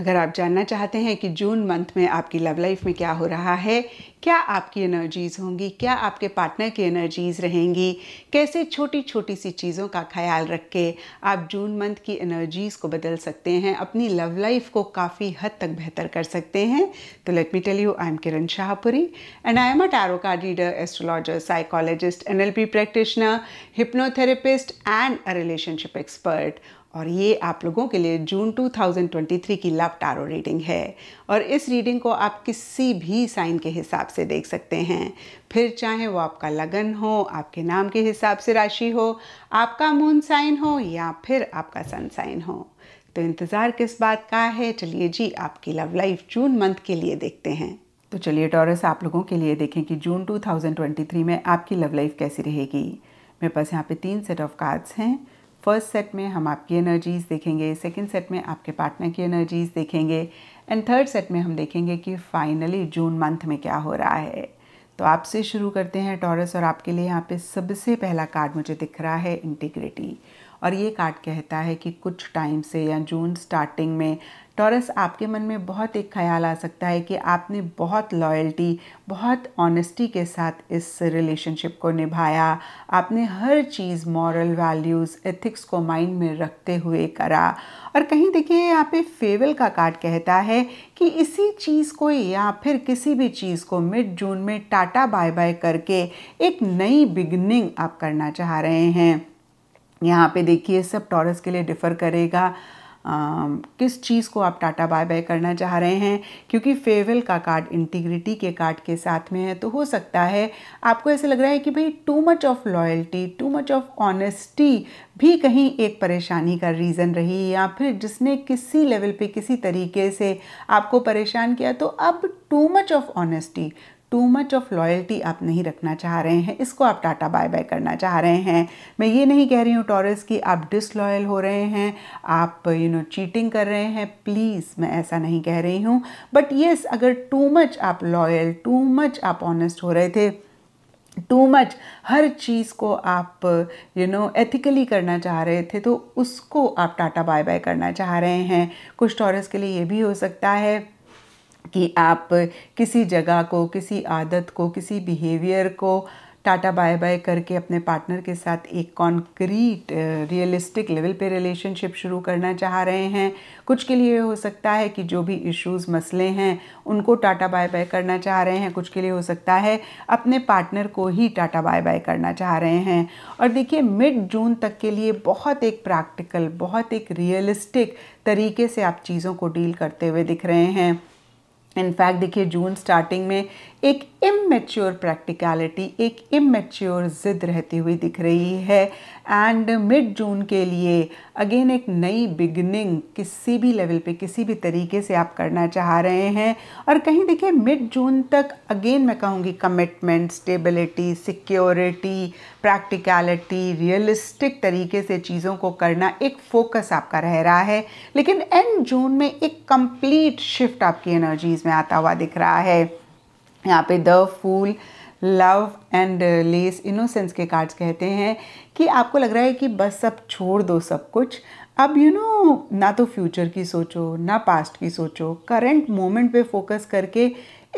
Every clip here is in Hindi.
अगर आप जानना चाहते हैं कि जून मंथ में आपकी लव लाइफ में क्या हो रहा है क्या आपकी एनर्जीज होंगी क्या आपके पार्टनर की एनर्जीज रहेंगी कैसे छोटी छोटी सी चीज़ों का ख्याल रख के आप जून मंथ की एनर्जीज को बदल सकते हैं अपनी लव लाइफ को काफ़ी हद तक बेहतर कर सकते हैं तो let me tell you I am Kiran Shahpuri and I am a tarot card reader astrologer psychologist an practitioner hypnotherapist and a relationship expert और ये आप लोगों के लिए जून 2023 की लव टारो रीडिंग है और इस रीडिंग को आप किसी भी साइन के हिसाब से देख सकते हैं फिर चाहे वो आपका लगन हो आपके नाम के हिसाब से राशि हो आपका मून साइन हो या फिर आपका सन साइन हो तो इंतज़ार किस बात का है चलिए जी आपकी लव लाइफ जून मंथ के लिए देखते हैं तो चलिए टॉरस आप लोगों के लिए देखें कि जून 2023 में आपकी लव लाइफ कैसी रहेगी मेरे पास यहाँ पे तीन सेट ऑफ कार्ड्स हैं फर्स्ट सेट में हम आपकी एनर्जीज़ देखेंगे सेकेंड सेट में आपके पार्टनर की एनर्जीज़ देखेंगे एंड थर्ड सेट में हम देखेंगे कि फाइनली जून मंथ में क्या हो रहा है तो आपसे शुरू करते हैं टॉरस और आपके लिए यहाँ पे सबसे पहला कार्ड मुझे दिख रहा है इंटीग्रिटी और ये कार्ड कहता है कि कुछ टाइम से या जून स्टार्टिंग में टॉरस आपके मन में बहुत एक ख्याल आ सकता है कि आपने बहुत लॉयल्टी बहुत ऑनेस्टी के साथ इस रिलेशनशिप को निभाया आपने हर चीज़ मॉरल वैल्यूज़ एथिक्स को माइंड में रखते हुए करा और कहीं देखिए यहाँ पे फेवल का कार्ड कहता है कि इसी चीज़ को या फिर किसी भी चीज़ को मिड जून में टाटा बाय बाय करके एक नई बिगनिंग आप करना चाह रहे हैं यहाँ पे देखिए सब टॉरस के लिए डिफ़र करेगा आ, किस चीज़ को आप टाटा बाय बाय करना चाह रहे हैं क्योंकि फेवल का कार्ड इंटीग्रिटी के कार्ड के साथ में है तो हो सकता है आपको ऐसे लग रहा है कि भाई too much of loyalty too much of honesty भी कहीं एक परेशानी का रीज़न रही या फिर जिसने किसी लेवल पे किसी तरीके से आपको परेशान किया तो अब too much of honesty too much of loyalty आप नहीं रखना चाह रहे हैं इसको आप टाटा बाय बाय करना चाह रहे हैं मैं ये नहीं कह रही हूँ टॉरस कि आप डिसलॉयल हो रहे हैं आप यू नो चीटिंग कर रहे हैं प्लीज़ मैं ऐसा नहीं कह रही हूँ बट येस अगर टू मच आप लॉयल टू मच आप ऑनेस्ट हो रहे थे टू मच हर चीज़ को आप यू नो एथिकली करना चाह रहे थे तो उसको आप टाटा बाय बाय करना चाह रहे हैं कुछ टॉरस के लिए ये भी हो सकता है कि आप किसी जगह को किसी आदत को किसी बिहेवियर को टाटा बाय बाय करके अपने पार्टनर के साथ एक कॉन्क्रीट रियलिस्टिक लेवल पे रिलेशनशिप शुरू करना चाह रहे हैं कुछ के लिए हो सकता है कि जो भी इश्यूज मसले हैं उनको टाटा बाय बाय करना चाह रहे हैं कुछ के लिए हो सकता है अपने पार्टनर को ही टाटा बाय बाय करना चाह रहे हैं और देखिए मिड जून तक के लिए बहुत एक प्रैक्टिकल बहुत एक रियलिस्टिक तरीके से आप चीज़ों को डील करते हुए दिख रहे हैं इनफैक्ट देखिए जून स्टार्टिंग में एक इमेच्योर प्रैक्टिकलिटी एक इमेच्योर ज़िद रहती हुई दिख रही है एंड मिड जून के लिए अगेन एक नई बिगनिंग किसी भी लेवल पे किसी भी तरीके से आप करना चाह रहे हैं और कहीं देखिए मिड जून तक अगेन मैं कहूँगी commitment stability security practicality realistic तरीके से चीज़ों को करना एक फोकस आपका रह रहा है लेकिन एंड जून में एक कंप्लीट शिफ्ट आपकी एनर्जीज सीरीज में आता हुआ दिख रहा है यहाँ पे the fool love and less innocence के कार्ड्स कहते हैं कि आपको लग रहा है कि बस सब छोड़ दो सब कुछ अब यू you नो know, ना तो फ्यूचर की सोचो ना पास्ट की सोचो करंट मोमेंट पे फोकस करके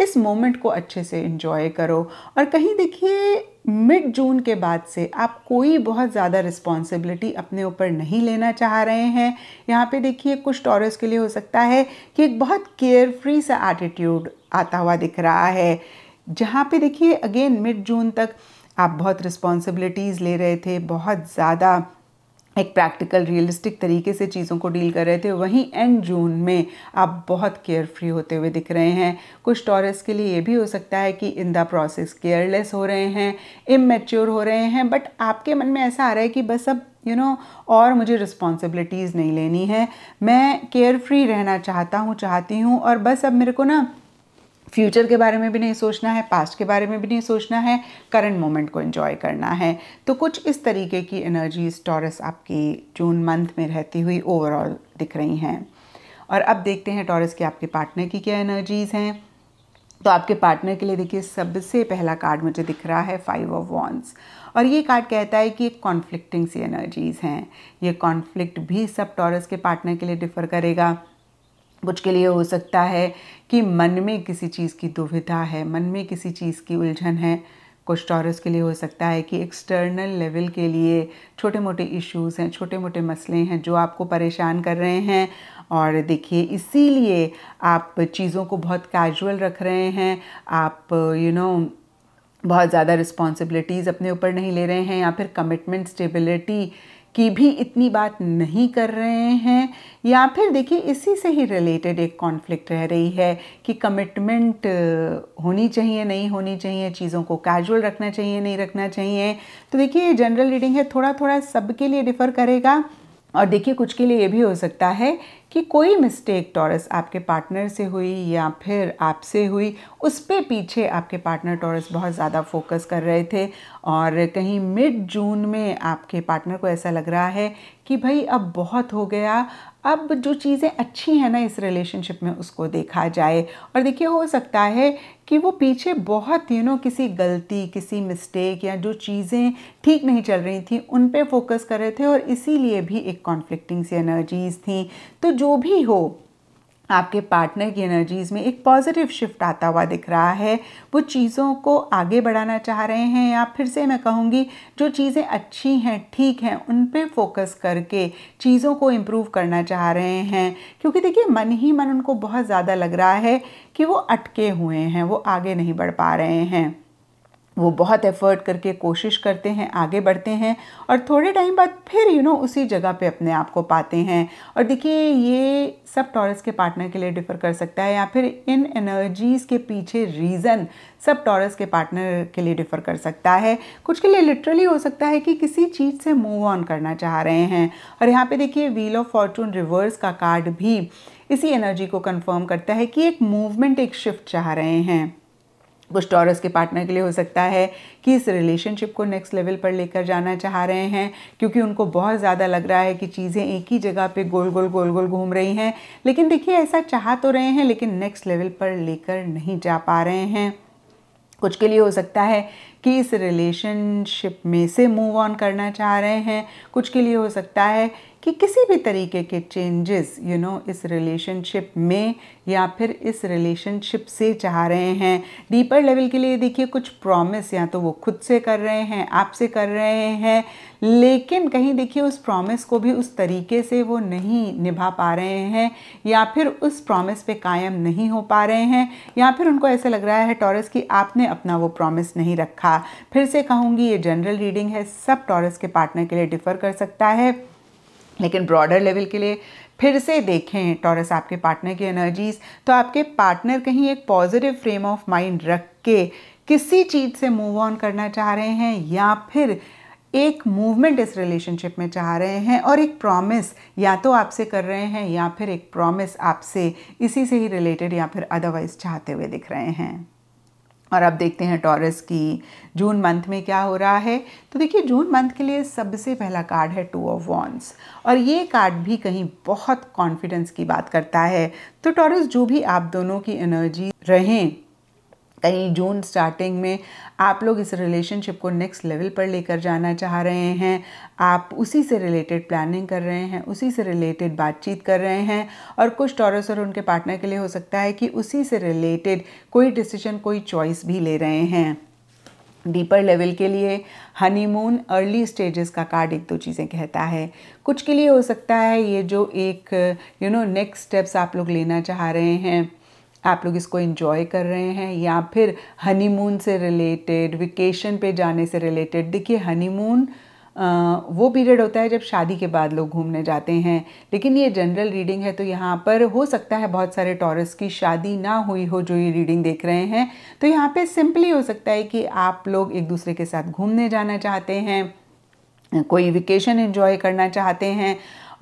इस मोमेंट को अच्छे से इन्जॉय करो और कहीं देखिए मिड जून के बाद से आप कोई बहुत ज़्यादा रिस्पॉन्सिबिलिटी अपने ऊपर नहीं लेना चाह रहे हैं यहाँ पे देखिए कुछ टॉरस के लिए हो सकता है कि एक बहुत केयर फ्री सा एटीट्यूड आता हुआ दिख रहा है जहाँ पे देखिए अगेन मिड जून तक आप बहुत रिस्पॉन्सिबिलिटीज़ ले रहे थे बहुत ज़्यादा एक प्रैक्टिकल रियलिस्टिक तरीके से चीज़ों को डील कर रहे थे वहीं एंड जून में आप बहुत केयर फ्री होते हुए दिख रहे हैं कुछ टॉरस के लिए ये भी हो सकता है कि इन द प्रोसेस केयरलेस हो रहे हैं इमेच्योर हो रहे हैं बट आपके मन में ऐसा आ रहा है कि बस अब यू you नो know, और मुझे रिस्पॉन्सिबिलिटीज़ नहीं लेनी है मैं केयर फ्री रहना चाहता हूँ चाहती हूँ और बस अब मेरे को ना फ्यूचर के बारे में भी नहीं सोचना है पास्ट के बारे में भी नहीं सोचना है करंट मोमेंट को एंजॉय करना है तो कुछ इस तरीके की एनर्जीज टॉरस आपकी जून मंथ में रहती हुई ओवरऑल दिख रही हैं और अब देखते हैं टॉरस के आपके पार्टनर की क्या एनर्जीज़ हैं तो आपके पार्टनर के लिए देखिए सबसे पहला कार्ड मुझे दिख रहा है फाइव ऑफ वॉन्स और ये कार्ड कहता है कि कॉन्फ्लिक्टिंग सी एनर्जीज़ हैं ये कॉन्फ्लिक्ट भी सब टॉरस के पार्टनर के लिए डिफ़र करेगा मुझके के लिए हो सकता है कि मन में किसी चीज़ की दुविधा है मन में किसी चीज़ की उलझन है कुछ टॉरस के लिए हो सकता है कि एक्सटर्नल लेवल के लिए छोटे मोटे इश्यूज़ हैं छोटे मोटे मसले हैं जो आपको परेशान कर रहे हैं और देखिए इसीलिए आप चीज़ों को बहुत कैजुअल रख रहे हैं आप यू you नो know, बहुत ज़्यादा रिस्पॉन्सिबिलिटीज़ अपने ऊपर नहीं ले रहे हैं या फिर कमिटमेंट स्टेबिलिटी की भी इतनी बात नहीं कर रहे हैं या फिर देखिए इसी से ही रिलेटेड एक कॉन्फ्लिक्ट रह रही है कि कमिटमेंट होनी चाहिए नहीं होनी चाहिए चीज़ों को कैजुअल रखना चाहिए नहीं रखना चाहिए तो देखिए जनरल रीडिंग है थोड़ा थोड़ा सबके लिए डिफ़र करेगा और देखिए कुछ के लिए ये भी हो सकता है कि कोई मिस्टेक टॉरस आपके पार्टनर से हुई या फिर आपसे हुई उस पर पीछे आपके पार्टनर टॉरस बहुत ज़्यादा फोकस कर रहे थे और कहीं मिड जून में आपके पार्टनर को ऐसा लग रहा है कि भाई अब बहुत हो गया अब जो चीज़ें अच्छी हैं ना इस रिलेशनशिप में उसको देखा जाए और देखिए हो सकता है कि वो पीछे बहुत यू नो किसी गलती किसी मिस्टेक या जो चीज़ें ठीक नहीं चल रही थी उन पे फोकस कर रहे थे और इसीलिए भी एक कॉन्फ्लिक्टिंग सी एनर्जीज थी तो जो भी हो आपके पार्टनर की एनर्जीज़ में एक पॉजिटिव शिफ्ट आता हुआ दिख रहा है वो चीज़ों को आगे बढ़ाना चाह रहे हैं या फिर से मैं कहूँगी जो चीज़ें अच्छी हैं ठीक हैं उन पे फोकस करके चीज़ों को इम्प्रूव करना चाह रहे हैं क्योंकि देखिए मन ही मन उनको बहुत ज़्यादा लग रहा है कि वो अटके हुए हैं वो आगे नहीं बढ़ पा रहे हैं वो बहुत एफर्ट करके कोशिश करते हैं आगे बढ़ते हैं और थोड़े टाइम बाद फिर यू you नो know, उसी जगह पे अपने आप को पाते हैं और देखिए ये सब टॉरस के पार्टनर के लिए डिफ़र कर सकता है या फिर इन एनर्जीज़ के पीछे रीज़न सब टॉरस के पार्टनर के लिए डिफ़र कर सकता है कुछ के लिए लिटरली हो सकता है कि किसी चीज़ से मूव ऑन करना चाह रहे हैं और यहाँ पे देखिए व्हील ऑफ फॉर्चून रिवर्स का कार्ड भी इसी एनर्जी को कन्फर्म करता है कि एक मूवमेंट एक शिफ्ट चाह रहे हैं बुश टॉरस के पार्टनर के लिए हो सकता है कि इस रिलेशनशिप को नेक्स्ट लेवल पर लेकर जाना चाह रहे हैं क्योंकि उनको बहुत ज़्यादा लग रहा है कि चीज़ें एक ही जगह पे गोल गोल गोल गोल घूम रही हैं लेकिन देखिए ऐसा चाह तो रहे हैं लेकिन नेक्स्ट लेवल पर लेकर नहीं जा पा रहे हैं कुछ के लिए हो सकता है कि इस रिलेशनशिप में से मूव ऑन करना चाह रहे हैं कुछ के लिए हो सकता है कि किसी भी तरीके के चेंजेस यू नो इस रिलेशनशिप में या फिर इस रिलेशनशिप से चाह रहे हैं डीपर लेवल के लिए देखिए कुछ प्रॉमिस या तो वो खुद से कर रहे हैं आपसे कर रहे हैं लेकिन कहीं देखिए उस प्रॉमिस को भी उस तरीके से वो नहीं निभा पा रहे हैं या फिर उस प्रॉमिस पे कायम नहीं हो पा रहे हैं या फिर उनको ऐसा लग रहा है टॉरस कि आपने अपना वो प्रॉमिस नहीं रखा फिर से कहूँगी ये जनरल रीडिंग है सब टॉरस के पार्टनर के लिए डिफ़र कर सकता है लेकिन ब्रॉडर लेवल के लिए फिर से देखें टॉरस आपके पार्टनर की एनर्जीज तो आपके पार्टनर कहीं एक पॉजिटिव फ्रेम ऑफ माइंड रख के किसी चीज़ से मूव ऑन करना चाह रहे हैं या फिर एक मूवमेंट इस रिलेशनशिप में चाह रहे हैं और एक प्रॉमिस या तो आपसे कर रहे हैं या फिर एक प्रॉमिस आपसे इसी से ही रिलेटेड या फिर अदरवाइज चाहते हुए दिख रहे हैं और अब देखते हैं टॉरस की जून मंथ में क्या हो रहा है तो देखिए जून मंथ के लिए सबसे पहला कार्ड है टू ऑफ वॉन्स और ये कार्ड भी कहीं बहुत कॉन्फिडेंस की बात करता है तो टॉरस जो भी आप दोनों की एनर्जी रहें कहीं जून स्टार्टिंग में आप लोग इस रिलेशनशिप को नेक्स्ट लेवल पर लेकर जाना चाह रहे हैं आप उसी से रिलेटेड प्लानिंग कर रहे हैं उसी से रिलेटेड बातचीत कर रहे हैं और कुछ टॉरस और उनके पार्टनर के लिए हो सकता है कि उसी से रिलेटेड कोई डिसीजन कोई चॉइस भी ले रहे हैं डीपर लेवल के लिए हनीमून अर्ली स्टेजेस का कार्ड एक दो चीज़ें कहता है कुछ के लिए हो सकता है ये जो एक यू नो नेक्स्ट स्टेप्स आप लोग लेना चाह रहे हैं आप लोग इसको इन्जॉय कर रहे हैं या फिर हनीमून से रिलेटेड वेकेशन पे जाने से रिलेटेड देखिए हनीमून वो पीरियड होता है जब शादी के बाद लोग घूमने जाते हैं लेकिन ये जनरल रीडिंग है तो यहाँ पर हो सकता है बहुत सारे टॉरस की शादी ना हुई हो जो ये रीडिंग देख रहे हैं तो यहाँ पे सिंपली हो सकता है कि आप लोग एक दूसरे के साथ घूमने जाना चाहते हैं कोई वेकेशन इन्जॉय करना चाहते हैं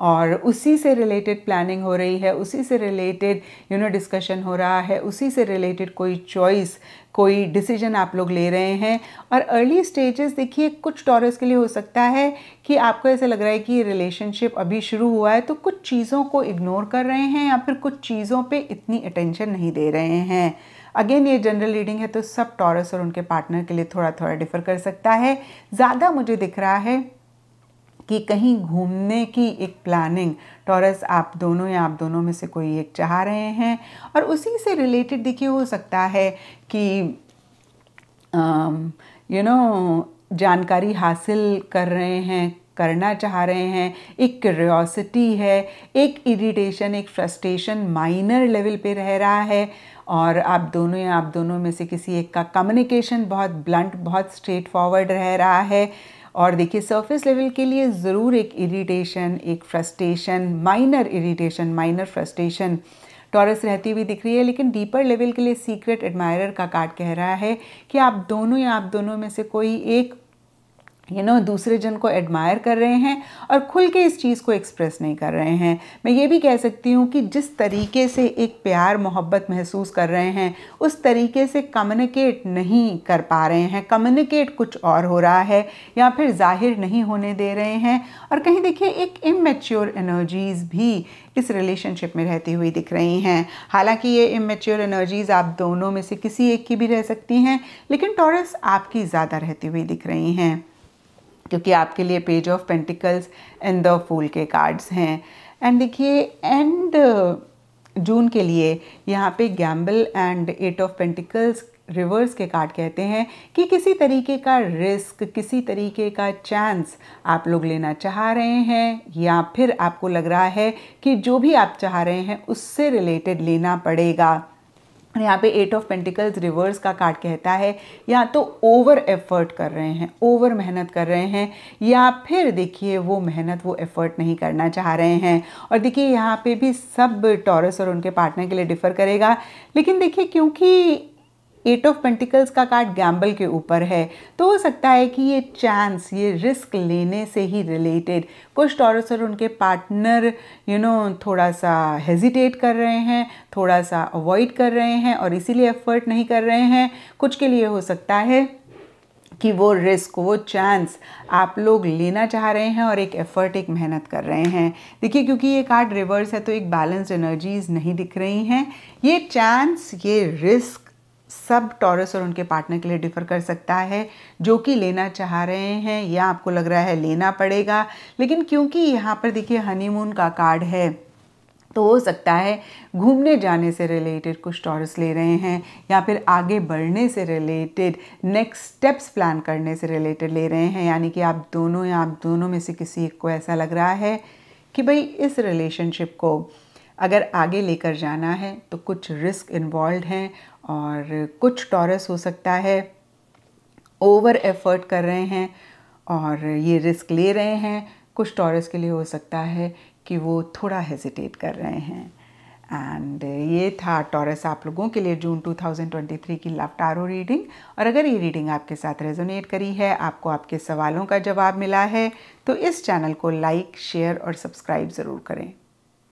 और उसी से रिलेटेड प्लानिंग हो रही है उसी से रिलेटेड यू नो डिस्कशन हो रहा है उसी से रिलेटेड कोई चॉइस कोई डिसीजन आप लोग ले रहे हैं और अर्ली स्टेजेस देखिए कुछ टॉरस के लिए हो सकता है कि आपको ऐसा लग रहा है कि रिलेशनशिप अभी शुरू हुआ है तो कुछ चीज़ों को इग्नोर कर रहे हैं या फिर कुछ चीज़ों पे इतनी अटेंशन नहीं दे रहे हैं अगेन ये जनरल रीडिंग है तो सब टॉरस और उनके पार्टनर के लिए थोड़ा थोड़ा डिफर कर सकता है ज़्यादा मुझे दिख रहा है कि कहीं घूमने की एक प्लानिंग टॉरस आप दोनों या आप दोनों में से कोई एक चाह रहे हैं और उसी से रिलेटेड देखिए हो सकता है कि यू नो जानकारी हासिल कर रहे हैं करना चाह रहे हैं एक क्यूरियोसिटी है एक इरिटेशन एक फ्रस्ट्रेशन माइनर लेवल पे रह रहा है और आप दोनों या आप दोनों में से किसी एक का कम्युनिकेशन बहुत ब्लंट बहुत स्ट्रेट फॉरवर्ड रह रहा है और देखिए सरफेस लेवल के लिए ज़रूर एक इरिटेशन एक frustration minor irritation minor frustration Taurus रहती हुई दिख रही है लेकिन डीपर लेवल के लिए सीक्रेट एडमायरर का कार्ड कह रहा है कि आप दोनों या आप दोनों में से कोई एक यू नो दूसरे जन को एडमायर कर रहे हैं और खुल के इस चीज़ को एक्सप्रेस नहीं कर रहे हैं मैं ये भी कह सकती हूँ कि जिस तरीके से एक प्यार मोहब्बत महसूस कर रहे हैं उस तरीके से कम्युनिकेट नहीं कर पा रहे हैं कम्युनिकेट कुछ और हो रहा है या फिर जाहिर नहीं होने दे रहे हैं और कहीं देखिए एक इमेच्योर एनर्जीज़ भी इस रिलेशनशिप में रहती हुई दिख रही हैं हालांकि ये इमेच्योर एनर्जीज़ आप दोनों में से किसी एक की भी रह सकती हैं लेकिन टॉरस आपकी ज़्यादा रहती हुई दिख रही हैं क्योंकि आपके लिए page of pentacles and the fool के कार्ड्स हैं एंड देखिए एंड uh, जून के लिए यहाँ पे gamble and eight of pentacles reverse के कार्ड कहते हैं कि किसी तरीके का रिस्क किसी तरीके का चांस आप लोग लेना चाह रहे हैं या फिर आपको लग रहा है कि जो भी आप चाह रहे हैं उससे रिलेटेड लेना पड़ेगा यहाँ पे एट ऑफ पेंटिकल्स रिवर्स का कार्ड कहता है या तो ओवर एफर्ट कर रहे हैं ओवर मेहनत कर रहे हैं या फिर देखिए वो मेहनत वो एफर्ट नहीं करना चाह रहे हैं और देखिए यहाँ पे भी सब टॉरस और उनके पार्टनर के लिए डिफ़र करेगा लेकिन देखिए क्योंकि एट ऑफ पेंटिकल्स का कार्ड गैम्बल के ऊपर है तो हो सकता है कि ये चांस ये रिस्क लेने से ही रिलेटेड कुछ टॉरस और उनके पार्टनर यू नो थोड़ा सा हेजिटेट कर रहे हैं थोड़ा सा अवॉइड कर रहे हैं और इसीलिए एफर्ट नहीं कर रहे हैं कुछ के लिए हो सकता है कि वो रिस्क वो चांस आप लोग लेना चाह रहे हैं और एक एफर्ट एक मेहनत कर रहे हैं देखिए क्योंकि ये कार्ड रिवर्स है तो एक बैलेंस्ड एनर्जीज नहीं दिख रही हैं ये चांस ये रिस्क सब टॉरस और उनके पार्टनर के लिए डिफ़र कर सकता है जो कि लेना चाह रहे हैं या आपको लग रहा है लेना पड़ेगा लेकिन क्योंकि यहाँ पर देखिए हनीमून का कार्ड है तो हो सकता है घूमने जाने से रिलेटेड कुछ टॉरस ले रहे हैं या फिर आगे बढ़ने से रिलेटेड नेक्स्ट स्टेप्स प्लान करने से रिलेटेड ले रहे हैं यानी कि आप दोनों या आप दोनों में से किसी एक को ऐसा लग रहा है कि भाई इस रिलेशनशिप को अगर आगे लेकर जाना है तो कुछ रिस्क इन्वॉल्व हैं और कुछ टॉरस हो सकता है ओवर एफर्ट कर रहे हैं और ये रिस्क ले रहे हैं कुछ टॉरस के लिए हो सकता है कि वो थोड़ा हेजिटेट कर रहे हैं एंड ये था टॉरस आप लोगों के लिए जून 2023 की लव टारो रीडिंग और अगर ये रीडिंग आपके साथ रेजोनेट करी है आपको आपके सवालों का जवाब मिला है तो इस चैनल को लाइक शेयर और सब्सक्राइब ज़रूर करें